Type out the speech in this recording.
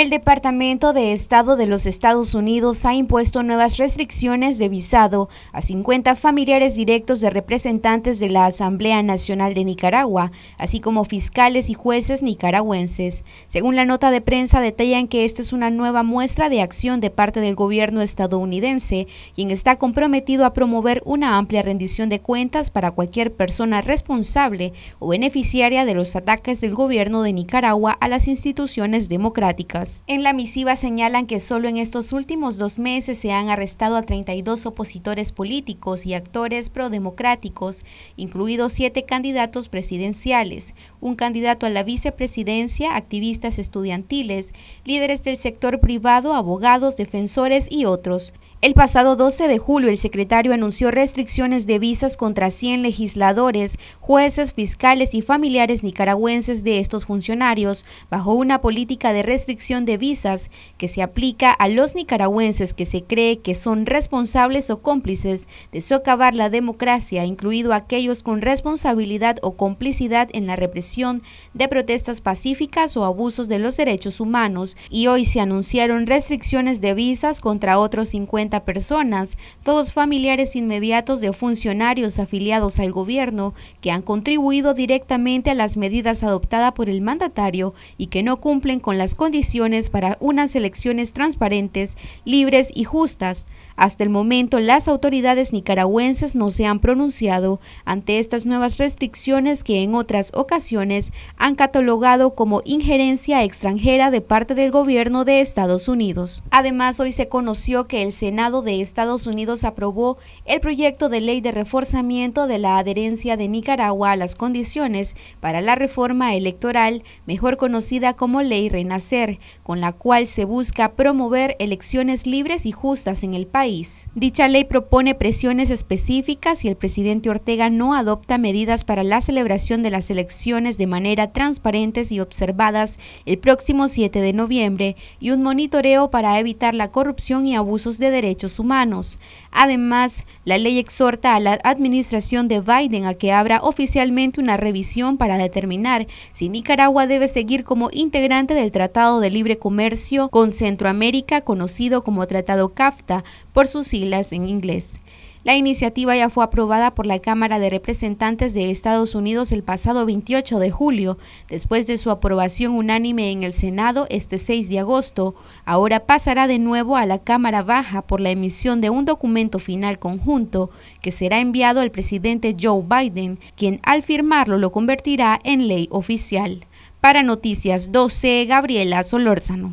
El Departamento de Estado de los Estados Unidos ha impuesto nuevas restricciones de visado a 50 familiares directos de representantes de la Asamblea Nacional de Nicaragua, así como fiscales y jueces nicaragüenses. Según la nota de prensa, detallan que esta es una nueva muestra de acción de parte del gobierno estadounidense, quien está comprometido a promover una amplia rendición de cuentas para cualquier persona responsable o beneficiaria de los ataques del gobierno de Nicaragua a las instituciones democráticas. En la misiva señalan que solo en estos últimos dos meses se han arrestado a 32 opositores políticos y actores prodemocráticos, incluidos siete candidatos presidenciales, un candidato a la vicepresidencia, activistas estudiantiles, líderes del sector privado, abogados, defensores y otros. El pasado 12 de julio, el secretario anunció restricciones de visas contra 100 legisladores, jueces, fiscales y familiares nicaragüenses de estos funcionarios, bajo una política de restricción de visas que se aplica a los nicaragüenses que se cree que son responsables o cómplices de socavar la democracia, incluido aquellos con responsabilidad o complicidad en la represión de protestas pacíficas o abusos de los derechos humanos, y hoy se anunciaron restricciones de visas contra otros 50 personas, todos familiares inmediatos de funcionarios afiliados al gobierno que han contribuido directamente a las medidas adoptadas por el mandatario y que no cumplen con las condiciones para unas elecciones transparentes, libres y justas. Hasta el momento, las autoridades nicaragüenses no se han pronunciado ante estas nuevas restricciones que en otras ocasiones han catalogado como injerencia extranjera de parte del gobierno de Estados Unidos. Además, hoy se conoció que el Senado de Estados Unidos aprobó el proyecto de ley de reforzamiento de la adherencia de Nicaragua a las condiciones para la reforma electoral, mejor conocida como Ley Renacer, con la cual se busca promover elecciones libres y justas en el país. Dicha ley propone presiones específicas y el presidente Ortega no adopta medidas para la celebración de las elecciones de manera transparentes y observadas el próximo 7 de noviembre y un monitoreo para evitar la corrupción y abusos de derechos derechos humanos. Además, la ley exhorta a la administración de Biden a que abra oficialmente una revisión para determinar si Nicaragua debe seguir como integrante del Tratado de Libre Comercio con Centroamérica, conocido como Tratado CAFTA por sus siglas en inglés. La iniciativa ya fue aprobada por la Cámara de Representantes de Estados Unidos el pasado 28 de julio, después de su aprobación unánime en el Senado este 6 de agosto. Ahora pasará de nuevo a la Cámara Baja por la emisión de un documento final conjunto que será enviado al presidente Joe Biden, quien al firmarlo lo convertirá en ley oficial. Para Noticias 12, Gabriela Solórzano.